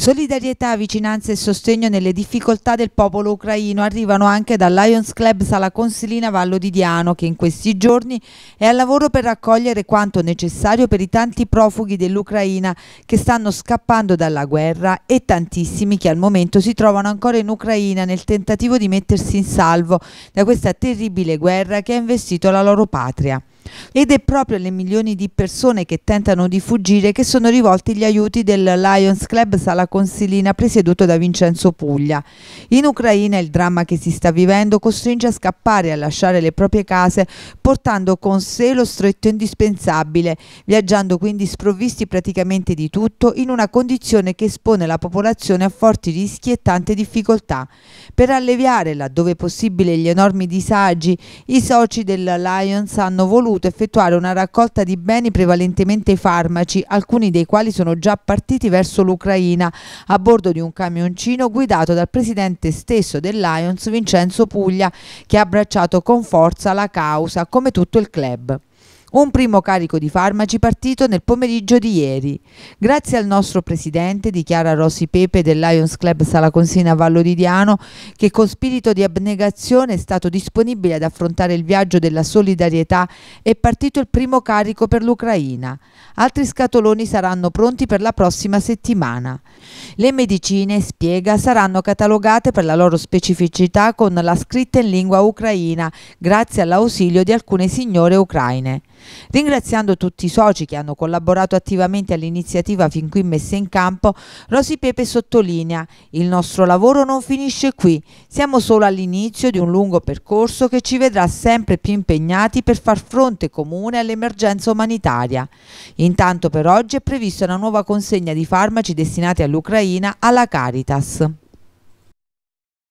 Solidarietà, vicinanza e sostegno nelle difficoltà del popolo ucraino arrivano anche dal Lions Club Sala Consilina Vallo di Diano che in questi giorni è al lavoro per raccogliere quanto necessario per i tanti profughi dell'Ucraina che stanno scappando dalla guerra e tantissimi che al momento si trovano ancora in Ucraina nel tentativo di mettersi in salvo da questa terribile guerra che ha investito la loro patria. Ed è proprio alle milioni di persone che tentano di fuggire che sono rivolti gli aiuti del Lions Club Sala Consilina presieduto da Vincenzo Puglia. In Ucraina il dramma che si sta vivendo costringe a scappare e a lasciare le proprie case portando con sé lo stretto indispensabile, viaggiando quindi sprovvisti praticamente di tutto in una condizione che espone la popolazione a forti rischi e tante difficoltà. Per alleviare laddove possibile gli enormi disagi, i soci del Lions hanno voluto dovuto effettuare una raccolta di beni prevalentemente farmaci, alcuni dei quali sono già partiti verso l'Ucraina, a bordo di un camioncino guidato dal presidente stesso del Lions, Vincenzo Puglia, che ha abbracciato con forza la causa, come tutto il club. Un primo carico di farmaci partito nel pomeriggio di ieri. Grazie al nostro presidente, dichiara Rossi Pepe del Lions Club Sala Consina Vallo di Diano, che con spirito di abnegazione è stato disponibile ad affrontare il viaggio della solidarietà, è partito il primo carico per l'Ucraina. Altri scatoloni saranno pronti per la prossima settimana. Le medicine, spiega, saranno catalogate per la loro specificità con la scritta in lingua ucraina, grazie all'ausilio di alcune signore ucraine. Ringraziando tutti i soci che hanno collaborato attivamente all'iniziativa fin qui messa in campo, Rosi Pepe sottolinea il nostro lavoro non finisce qui, siamo solo all'inizio di un lungo percorso che ci vedrà sempre più impegnati per far fronte comune all'emergenza umanitaria. Intanto per oggi è prevista una nuova consegna di farmaci destinati all'Ucraina alla Caritas.